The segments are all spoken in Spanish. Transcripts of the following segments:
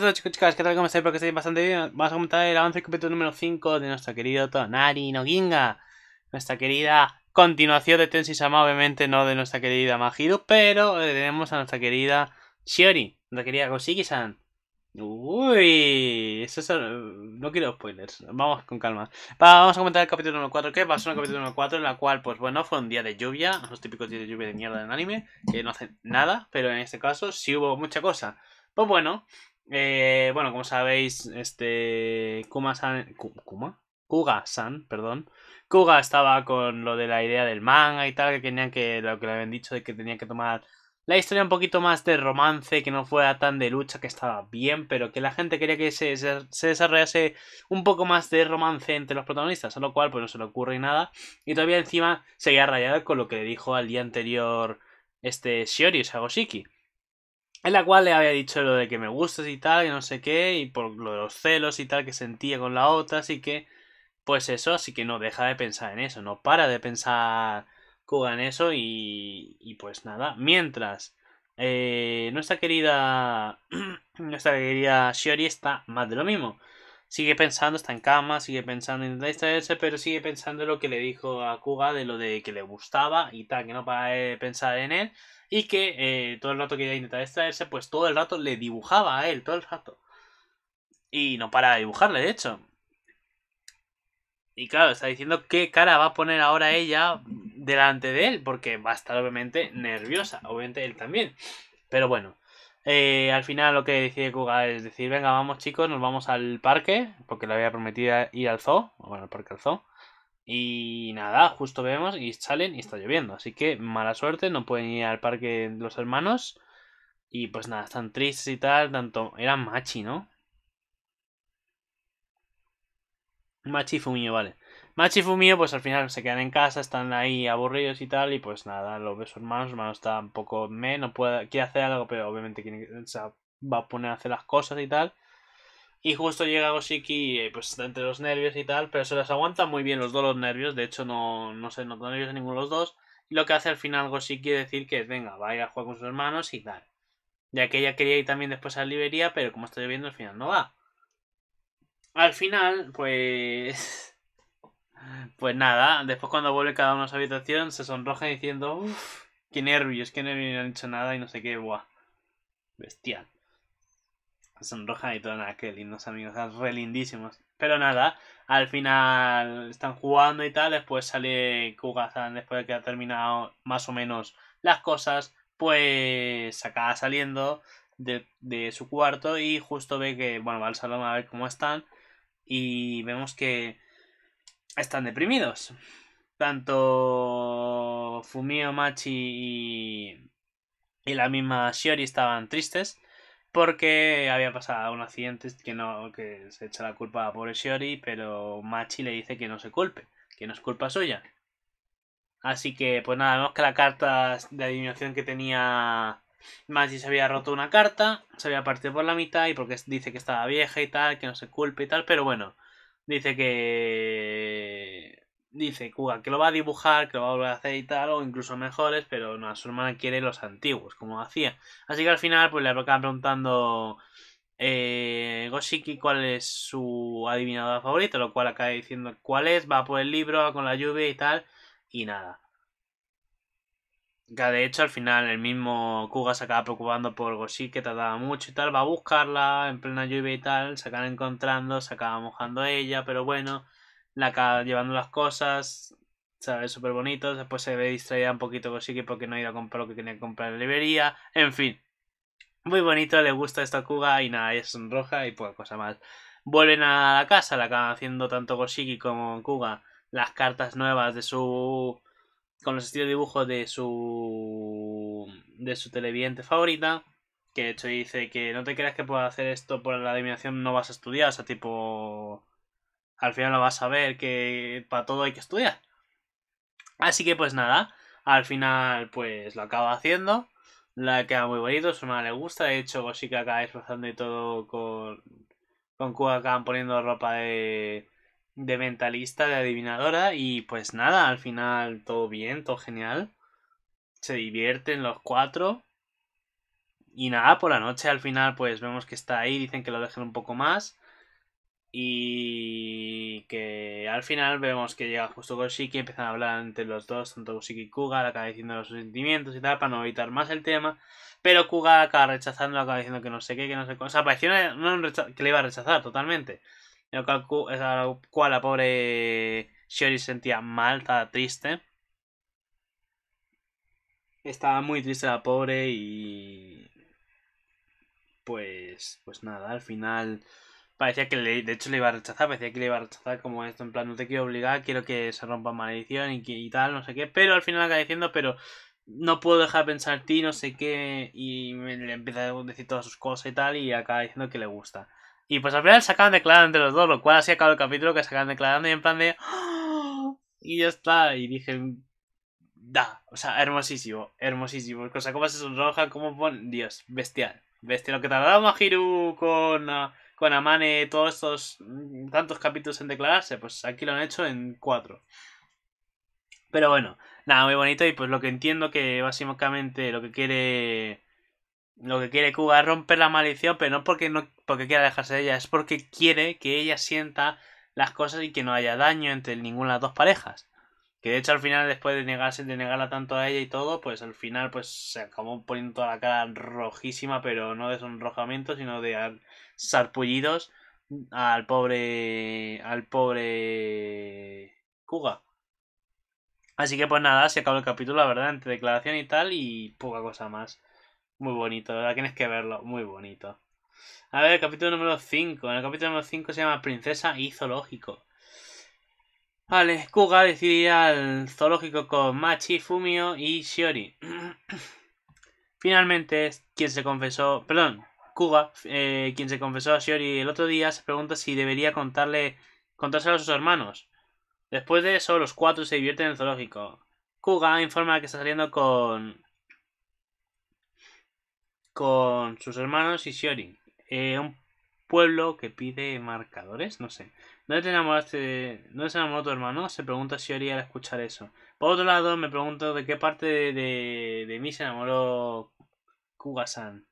Buenas chicos chicas, ¿qué tal? ¿Cómo estáis? bastante bien. Vamos a comentar el avance del capítulo número 5 de nuestra querido Tonari no Ginga. Nuestra querida continuación de Tensi Sama, obviamente no de nuestra querida Mahiru, pero eh, tenemos a nuestra querida Shiori, nuestra querida koshiki Uy, eso es... Eh, no quiero spoilers, vamos con calma. vamos a comentar el capítulo número 4. ¿Qué pasó en el capítulo número 4? En la cual, pues bueno, fue un día de lluvia, los típicos días de lluvia de mierda del anime, que no hacen nada, pero en este caso sí hubo mucha cosa. Pues bueno, eh, bueno, como sabéis, este Kuma-san, Kuma, Kuga-san, perdón, Kuga estaba con lo de la idea del manga y tal, que tenían que, lo que le habían dicho de que tenía que tomar la historia un poquito más de romance, que no fuera tan de lucha, que estaba bien, pero que la gente quería que se, desarrollase un poco más de romance entre los protagonistas, a lo cual pues no se le ocurre nada. Y todavía encima seguía rayada con lo que le dijo al día anterior este Shiori Sagoshiki en la cual le había dicho lo de que me gustas y tal, y no sé qué, y por lo los celos y tal que sentía con la otra, así que, pues eso, así que no deja de pensar en eso, no para de pensar Kuga en eso y, pues nada, mientras eh, nuestra querida, nuestra querida Shiori está más de lo mismo sigue pensando, está en cama, sigue pensando en distraerse, pero sigue pensando en lo que le dijo a Kuga de lo de que le gustaba y tal, que no para de pensar en él y que eh, todo el rato que ella intenta distraerse, pues todo el rato le dibujaba a él, todo el rato. Y no para de dibujarle, de hecho. Y claro, está diciendo qué cara va a poner ahora ella delante de él, porque va a estar obviamente nerviosa, obviamente él también. Pero bueno, eh, al final lo que decide Kuga es decir, venga, vamos chicos, nos vamos al parque, porque le había prometido ir al zoo, bueno, al parque al zoo. Y nada, justo vemos y salen y está lloviendo, así que mala suerte, no pueden ir al parque los hermanos. Y pues nada, están tristes y tal, tanto... Era Machi, ¿no? Machi y vale. Machi y pues al final se quedan en casa, están ahí aburridos y tal, y pues nada, lo ve su hermano, su hermano está un poco me, no puede, quiere hacer algo, pero obviamente va a poner a hacer las cosas y tal. Y justo llega Goshiki y eh, pues está entre los nervios y tal, pero se las aguanta muy bien los dos los nervios, de hecho no, se notan nervios a ninguno de los dos. Y lo que hace al final Goshiki es decir que venga, va a ir a jugar con sus hermanos y tal. Ya que ella quería ir también después a la librería, pero como está viendo, al final no va. Al final, pues... Pues nada, después cuando vuelve cada uno a su habitación se sonroja diciendo, uff, qué nervios, qué nervios, no han hecho nada y no sé qué, buah. Bestial. Se sonroja y todo, nada, qué lindos amigos, re lindísimos. Pero nada, al final están jugando y tal, después sale Kugazan, después de que ha terminado más o menos las cosas, pues acaba saliendo de, de su cuarto y justo ve que, bueno, va al salón a ver cómo están y vemos que están deprimidos. Tanto Fumio Machi y, la misma Shiori estaban tristes porque había pasado un accidente que no que se echa la culpa a pobre Shiori, pero Machi le dice que no se culpe, que no es culpa suya. Así que pues nada, vemos que la carta de adivinación que tenía Machi se había roto una carta, se había partido por la mitad y porque dice que estaba vieja y tal, que no se culpe y tal, pero bueno, dice que dice Kuga que lo va a dibujar, que lo va a volver a hacer y tal, o incluso mejores, pero no, su hermana quiere los antiguos, como hacía. Así que al final, pues le acaban preguntando eh, Goshiki cuál es su adivinador favorito, lo cual acaba diciendo cuál es, va por el libro, va con la lluvia y tal, y nada ya de hecho al final el mismo Kuga se acaba preocupando por Goshi que tardaba mucho y tal, va a buscarla en plena lluvia y tal, se acaba encontrando, se acaba mojando ella, pero bueno, la acaba llevando las cosas, ¿sabes? Súper bonito, después se ve distraída un poquito Gosiki porque no ha ido a comprar lo que tenía que comprar en la librería, en fin, muy bonito, le gusta esta Kuga y nada, es roja y pues cosa más. Vuelven a la casa, la acaban haciendo tanto Goshiki como Kuga las cartas nuevas de su con los estilos de dibujo de su de su televidente favorita que de hecho dice que no te creas que pueda hacer esto por la adivinación no vas a estudiar o sea tipo al final lo vas a ver que para todo hay que estudiar así que pues nada al final pues lo acaba haciendo la queda muy bonito su mamá le gusta de hecho pues que acaba disfrazando y todo con con acaban poniendo ropa de de mentalista, de adivinadora y pues nada, al final todo bien, todo genial. Se divierten los cuatro. Y nada, por la noche al final pues vemos que está ahí, dicen que lo dejen un poco más. Y que al final vemos que llega justo que empiezan a hablar entre los dos, tanto Goshiki y Kuga, acaba diciendo los sentimientos y tal, para no evitar más el tema. Pero Kuga acaba rechazando, acaba diciendo que no sé qué, que no sé cómo. O sea, parecía que le iba a rechazar totalmente lo cual la pobre Shiori se sentía mal, estaba triste. Estaba muy triste la pobre y... Pues, pues nada, al final parecía que le, de hecho le iba a rechazar, parecía que le iba a rechazar como esto, en plan, no te quiero obligar, quiero que se rompa maldición y, y tal, no sé qué, pero al final acaba diciendo, pero no puedo dejar de pensar ti, no sé qué, y le empieza a decir todas sus cosas y tal, y acaba diciendo que le gusta. Y pues al final se acaban declarando entre los dos, lo cual así acaba el capítulo que se acaban declarando y en plan de... ¡Ah!". Y ya está, y dije... Da, o sea, hermosísimo, hermosísimo. Cosa sea, cómo se sonroja, como Dios, bestial. Bestial. Lo que tardaba Mahiru con, con Amane, todos estos mm, tantos capítulos en declararse, pues aquí lo han hecho en cuatro. Pero bueno, nada, muy bonito y pues lo que entiendo que básicamente lo que quiere lo que quiere Kuga es romper la maldición, pero no porque, no porque quiera dejarse de ella, es porque quiere que ella sienta las cosas y que no haya daño entre ninguna de las dos parejas. Que de hecho al final, después de negarse, de negarla tanto a ella y todo, pues al final pues se acabó poniendo toda la cara rojísima, pero no de sonrojamiento, sino de sarpullidos al pobre. al pobre. Kuga. Así que pues nada, se acabó el capítulo, la verdad, entre declaración y tal, y poca cosa más. Muy bonito, la tienes que verlo, muy bonito. A ver, el capítulo número 5. En el capítulo número 5 se llama Princesa y Zoológico. Vale, Kuga decide ir al zoológico con Machi, Fumio y Shiori. Finalmente, quien se confesó, perdón, Kuga, eh, quien se confesó a Shiori el otro día, se pregunta si debería contarle, contárselo a sus hermanos. Después de eso, los cuatro se divierten en el zoológico. Kuga informa que está saliendo con con sus hermanos y Shiori, eh, un pueblo que pide marcadores, no sé. ¿Dónde te enamoraste? ¿Dónde se enamoró tu hermano? Se pregunta Shiori al escuchar eso. Por otro lado, me pregunto de qué parte de, de, mí se enamoró Kuga-san.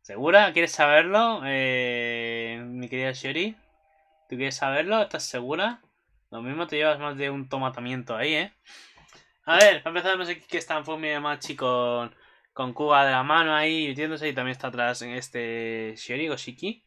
¿Segura? ¿Quieres saberlo? Eh, mi querida Shiori. ¿Tú quieres saberlo? ¿Estás segura? Lo mismo te llevas más de un tomatamiento ahí, ¿eh? A ver, para empezar, que están qué está en Machi con, con Kuga de la mano ahí, y también está atrás este Shiori Goshiki.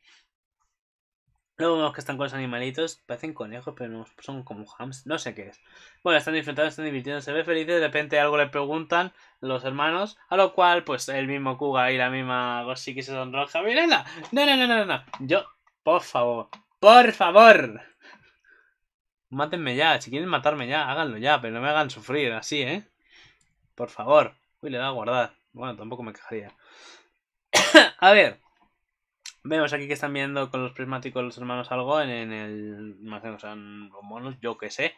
Luego vemos que están con los animalitos, parecen conejos, pero no, son como hams, no sé qué es. Bueno, están disfrutando, están divirtiéndose, se ve felices, de repente algo le preguntan los hermanos, a lo cual, pues el mismo Kuga y la misma Goshiki se sonroja. ¡Mirenla! No, no, no, no, no, yo, por favor, por favor. Mátenme ya, si quieren matarme ya, háganlo ya, pero no me hagan sufrir así, ¿eh? Por favor. Uy, le da a guardar. Bueno, tampoco me quejaría. a ver. Vemos aquí que están viendo con los prismáticos los hermanos algo en, el... Más que los monos, yo qué sé.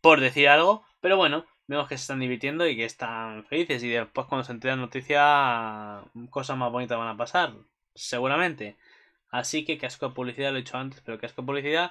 Por decir algo. Pero bueno, vemos que se están divirtiendo y que están felices. Y después cuando se entere la noticia, cosas más bonitas van a pasar. Seguramente. Así que casco de publicidad, lo he dicho antes, pero asco de publicidad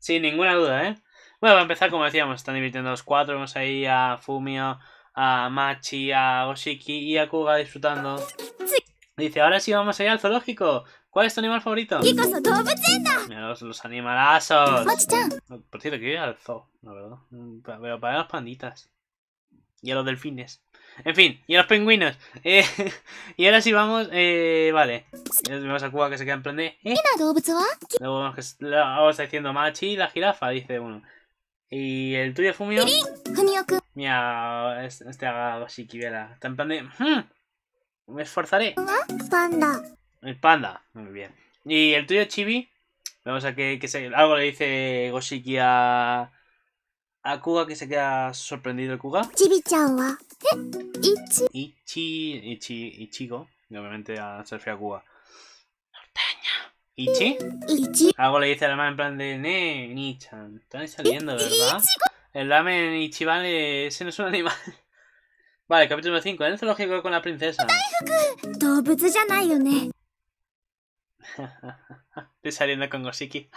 Sin ninguna duda, ¿eh? Bueno, para empezar, como decíamos, están divirtiendo los cuatro. a ahí a Fumio, a Machi, a Oshiki y a Kuga disfrutando. Dice, ahora sí vamos a ir al zoológico. ¿Cuál es tu animal favorito? los, los animalazos. Oh, por cierto, que ir al zoo, la verdad. Mm, pero para las panditas. Y a los delfines. En fin, y a los pingüinos. Eh, y ahora sí vamos, eh, vale. vamos a Cuba que se queda en plan de... ¿eh? Luego vamos, a vamos diciendo Machi la jirafa, dice uno. Y el tuyo, Fumio... Mira, este Goshiki, vela. Está en plan de... Hmm, me esforzaré. Panda. El panda, muy bien. Y el tuyo, Chibi, vamos a que, que algo le dice Goshiki a, a Kuga que se queda sorprendido el Kuga. ¿Eh? Ichi, Ichi, Ichigo, y obviamente a Sergio a Kuga. Ichi. Ichi. Algo le dice además en plan de Ne, Nichan, están saliendo, ¿verdad? El ramen Ichiban ese no es un animal. Vale, capítulo 5. el ¿eh? zoológico con la princesa. Estoy saliendo con Gosiki.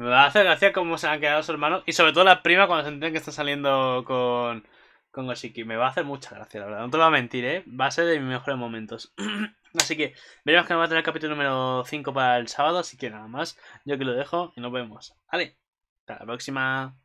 Me va a hacer gracia cómo se han quedado sus hermanos. Y sobre todo la prima cuando se entiende que está saliendo con, con Goshiki. Me va a hacer mucha gracia, la verdad. No te lo voy a mentir, ¿eh? Va a ser de mis mejores momentos. así que veremos que nos va a tener el capítulo número 5 para el sábado. Así que nada más. Yo que lo dejo y nos vemos. Vale. Hasta la próxima.